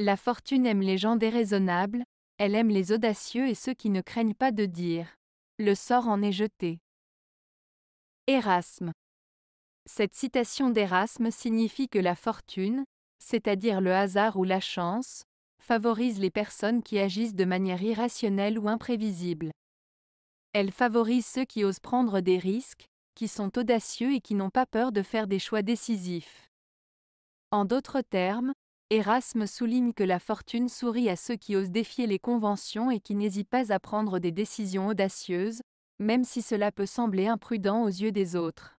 La fortune aime les gens déraisonnables, elle aime les audacieux et ceux qui ne craignent pas de dire. Le sort en est jeté. Erasme. Cette citation d'Erasme signifie que la fortune, c'est-à-dire le hasard ou la chance, favorise les personnes qui agissent de manière irrationnelle ou imprévisible. Elle favorise ceux qui osent prendre des risques, qui sont audacieux et qui n'ont pas peur de faire des choix décisifs. En d'autres termes, Erasme souligne que la fortune sourit à ceux qui osent défier les conventions et qui n'hésitent pas à prendre des décisions audacieuses, même si cela peut sembler imprudent aux yeux des autres.